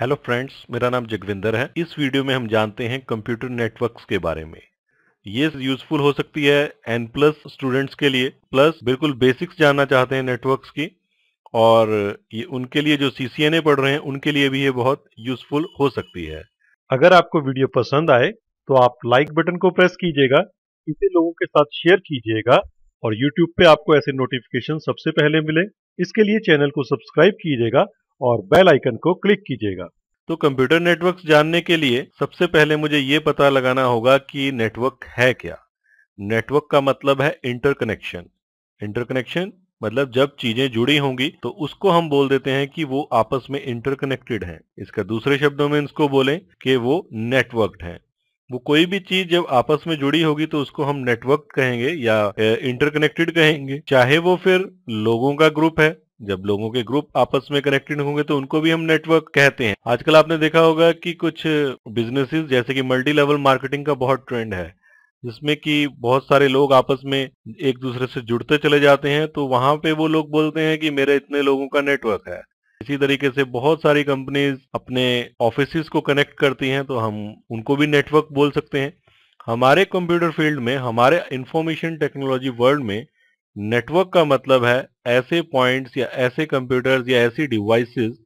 Hello friends मेरा नाम जगविंदर है इस वीडियो में हम जानते हैं कंप्यूटर नेटवर्क्स के बारे में ये यूजफुल हो सकती है एन प्लस स्टूडेंट्स के लिए प्लस बिल्कुल बेसिक्स जानना चाहते हैं नेटवर्क्स की और ये उनके लिए जो सी पढ़ रहे हैं उनके लिए भी ये बहुत यूजफुल हो सकती है अगर आपको वीडियो पसंद आए तो आप लाइक बटन को प्रेस कीजिएगा इसे लोगों के साथ शेयर कीजिएगा और यूट्यूब पे आपको ऐसे नोटिफिकेशन सबसे पहले मिले इसके लिए चैनल को सब्सक्राइब कीजिएगा और बेल आइकन को क्लिक कीजिएगा तो कंप्यूटर नेटवर्क जानने के लिए सबसे पहले मुझे ये पता लगाना होगा कि नेटवर्क है क्या नेटवर्क का मतलब है इंटरकनेक्शन इंटरकनेक्शन मतलब जब चीजें जुड़ी होंगी तो उसको हम बोल देते हैं कि वो आपस में इंटरकनेक्टेड हैं। इसका दूसरे शब्दों में इसको बोले कि वो नेटवर्कड हैं। वो कोई भी चीज जब आपस में जुड़ी होगी तो उसको हम नेटवर्क कहेंगे या इंटरकनेक्टेड कहेंगे चाहे वो फिर लोगों का ग्रुप है जब लोगों के ग्रुप आपस में कनेक्टेड होंगे तो उनको भी हम नेटवर्क कहते हैं आजकल आपने देखा होगा कि कुछ बिजनेसेस जैसे कि मल्टी लेवल मार्केटिंग का बहुत ट्रेंड है जिसमें कि बहुत सारे लोग आपस में एक दूसरे से जुड़ते चले जाते हैं तो वहां पे वो लोग बोलते हैं कि मेरे इतने लोगों का नेटवर्क है इसी तरीके से बहुत सारी कंपनीज अपने ऑफिस को कनेक्ट करती हैं तो हम उनको भी नेटवर्क बोल सकते हैं हमारे कंप्यूटर फील्ड में हमारे इंफॉर्मेशन टेक्नोलॉजी वर्ल्ड में नेटवर्क का मतलब है ऐसे पॉइंट्स या ऐसे कंप्यूटर्स या ऐसी डिवाइसेस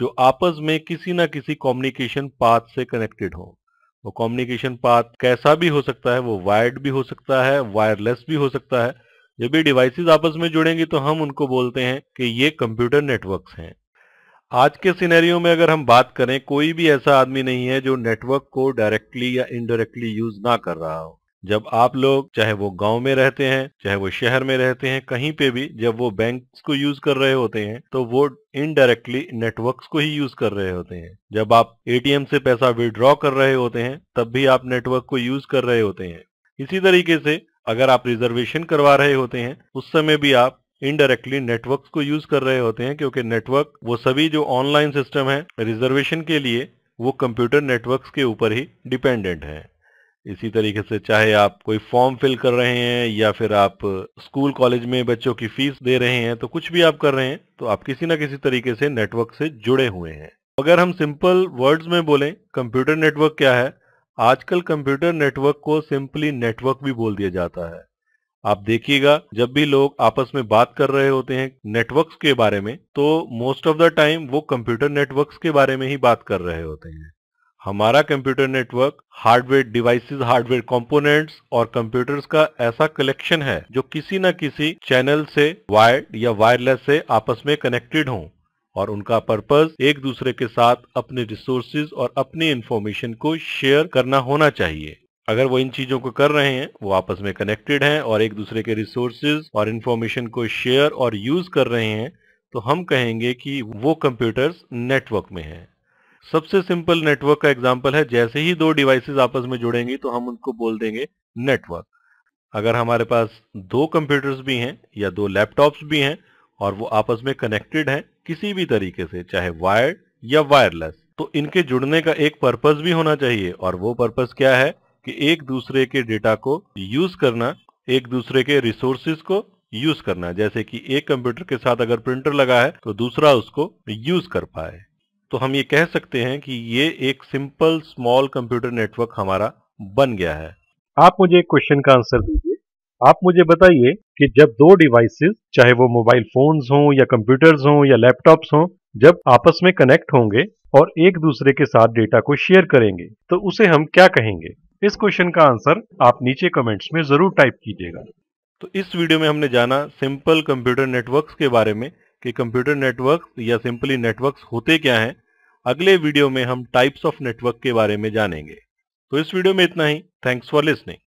जो आपस में किसी ना किसी कम्युनिकेशन पाथ से कनेक्टेड हो वो कम्युनिकेशन पाथ कैसा भी हो सकता है वो वायर्ड भी हो सकता है वायरलेस भी हो सकता है जब ये डिवाइसेस आपस में जुड़ेंगी तो हम उनको बोलते हैं कि ये कंप्यूटर नेटवर्क्स हैं आज के सिनेरियो में अगर हम बात करें कोई भी ऐसा आदमी नहीं है जो नेटवर्क को डायरेक्टली या इनडायरेक्टली यूज ना कर रहा हो जब आप लोग चाहे वो गांव में रहते हैं चाहे वो शहर में रहते हैं कहीं पे भी जब वो बैंक को यूज कर रहे होते हैं तो वो इनडायरेक्टली नेटवर्क्स को ही यूज कर रहे होते हैं जब आप एटीएम से पैसा विड्रॉ कर रहे होते हैं तब भी आप नेटवर्क को यूज कर रहे होते हैं इसी तरीके से अगर आप रिजर्वेशन करवा रहे होते हैं उस समय भी आप इनडायरेक्टली नेटवर्क को यूज कर रहे होते हैं क्योंकि नेटवर्क वो सभी जो ऑनलाइन सिस्टम है रिजर्वेशन के लिए वो कंप्यूटर नेटवर्क्स के ऊपर ही डिपेंडेंट है इसी तरीके से चाहे आप कोई फॉर्म फिल कर रहे हैं या फिर आप स्कूल कॉलेज में बच्चों की फीस दे रहे हैं तो कुछ भी आप कर रहे हैं तो आप किसी ना किसी तरीके से नेटवर्क से जुड़े हुए हैं अगर हम सिंपल वर्ड्स में बोलें कंप्यूटर नेटवर्क क्या है आजकल कंप्यूटर नेटवर्क को सिंपली नेटवर्क भी बोल दिया जाता है आप देखिएगा जब भी लोग आपस में बात कर रहे होते हैं नेटवर्क्स के बारे में तो मोस्ट ऑफ द टाइम वो कंप्यूटर नेटवर्क्स के बारे में ही बात कर रहे होते हैं हमारा computer network hardware devices, hardware components और कंप्यूटर्स का ऐसा कलेक्शन है जो किसी न किसी चैनल से वायर्ड या वायरलेस से आपस में कनेक्टेड हों और उनका पर्पस एक दूसरे के साथ अपने रिसोर्सेज और अपनी इंफॉर्मेशन को शेयर करना होना चाहिए अगर वो इन चीजों को कर रहे हैं वो आपस में कनेक्टेड हैं और एक दूसरे के रिसोर्सेज और इन्फॉर्मेशन को शेयर और यूज कर रहे हैं तो हम कहेंगे कि वो कंप्यूटर्स नेटवर्क में हैं सबसे सिंपल नेटवर्क का एग्जाम्पल है जैसे ही दो डिवाइसेज आपस में जुड़ेंगी तो हम उनको बोल देंगे नेटवर्क अगर हमारे पास दो कंप्यूटर्स भी हैं या दो लैपटॉप्स भी हैं और वो आपस में कनेक्टेड हैं किसी भी तरीके से चाहे वायर्ड या वायरलेस तो इनके जुड़ने का एक पर्पज भी होना चाहिए और वो पर्पज क्या है कि एक दूसरे के डेटा को यूज करना एक दूसरे के रिसोर्सेज को यूज करना जैसे कि एक कंप्यूटर के साथ अगर प्रिंटर लगा है तो दूसरा उसको यूज कर पाए तो हम ये कह सकते हैं कि ये एक सिंपल स्मॉल कंप्यूटर नेटवर्क हमारा बन गया है आप मुझे एक क्वेश्चन का आंसर दीजिए आप मुझे बताइए कि जब दो डिवाइसेस चाहे वो मोबाइल फोन्स हों या कंप्यूटर्स हों या लैपटॉप्स हों जब आपस में कनेक्ट होंगे और एक दूसरे के साथ डेटा को शेयर करेंगे तो उसे हम क्या कहेंगे इस क्वेश्चन का आंसर आप नीचे कमेंट्स में जरूर टाइप कीजिएगा तो इस वीडियो में हमने जाना सिंपल कंप्यूटर नेटवर्क्स के बारे में कि कंप्यूटर नेटवर्क या सिंपली नेटवर्क होते क्या हैं अगले वीडियो में हम टाइप्स ऑफ नेटवर्क के बारे में जानेंगे तो इस वीडियो में इतना ही थैंक्स फॉर लिसनिंग